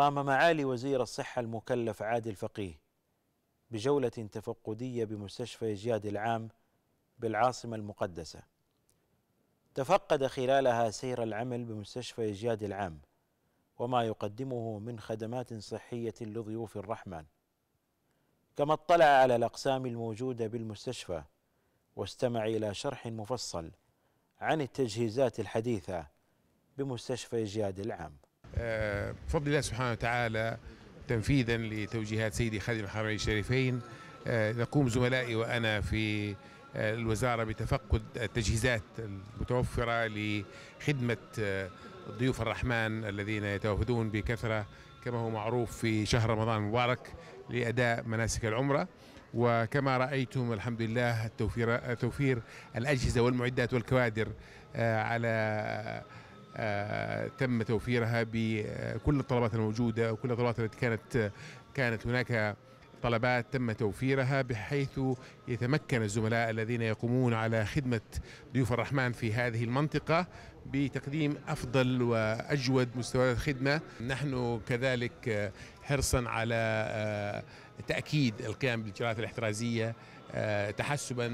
قام معالي وزير الصحة المكلف عادل فقيه بجولة تفقدية بمستشفى جياد العام بالعاصمة المقدسة تفقد خلالها سير العمل بمستشفى جياد العام وما يقدمه من خدمات صحية لضيوف الرحمن كما اطلع على الأقسام الموجودة بالمستشفى واستمع إلى شرح مفصل عن التجهيزات الحديثة بمستشفى جياد العام آه، بفضل الله سبحانه وتعالى تنفيذا لتوجيهات سيدي خادم الحرمين الشريفين آه، نقوم زملائي وأنا في آه، الوزارة بتفقد التجهيزات المتوفرة لخدمة ضيوف الرحمن الذين يتوافدون بكثرة كما هو معروف في شهر رمضان المبارك لأداء مناسك العمرة وكما رأيتم الحمد لله توفير, توفير الأجهزة والمعدات والكوادر على آه، تم توفيرها بكل الطلبات الموجوده وكل الطلبات التي كانت كانت هناك طلبات تم توفيرها بحيث يتمكن الزملاء الذين يقومون على خدمة ضيوف الرحمن في هذه المنطقة بتقديم أفضل وأجود مستويات الخدمة نحن كذلك حرصا على آه، تأكيد القيام بالإجراءات الاحترازية آه، تحسبا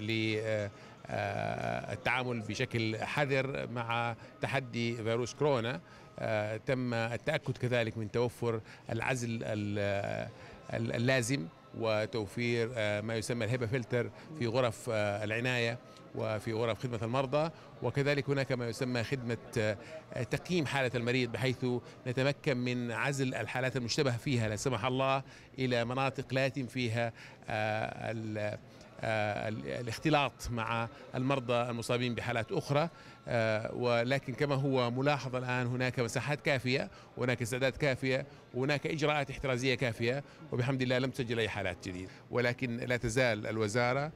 ل آه، التعامل بشكل حذر مع تحدي فيروس كورونا آه، تم التاكد كذلك من توفر العزل اللازم وتوفير آه، ما يسمى الهيبا فلتر في غرف العنايه وفي غرف خدمة المرضى وكذلك هناك ما يسمى خدمة آه، تقييم حالة المريض بحيث نتمكن من عزل الحالات المشتبه فيها لا سمح الله إلى مناطق لا يتم فيها آه، آه، الاختلاط مع المرضى المصابين بحالات أخرى ولكن كما هو ملاحظ الآن هناك مساحات كافية وهناك استعداد كافية وهناك إجراءات احترازية كافية وبحمد الله لم تسجل أي حالات جديدة ولكن لا تزال الوزارة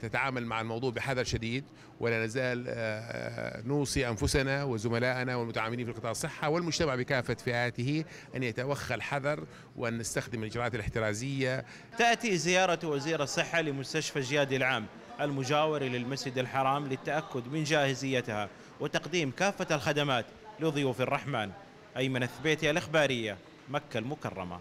تتعامل مع الموضوع بحذر حذر شديد ولا نزال آه، آه، نوصي أنفسنا وزملائنا والمتعاملين في قطاع الصحة والمجتمع بكافة فئاته أن يتوخى الحذر وأن نستخدم الإجراءات الاحترازية تأتي زيارة وزير الصحة لمستشفى جياد العام المجاور للمسجد الحرام للتأكد من جاهزيتها وتقديم كافة الخدمات لضيوف الرحمن أيمن الثبيتي الإخبارية مكة المكرمة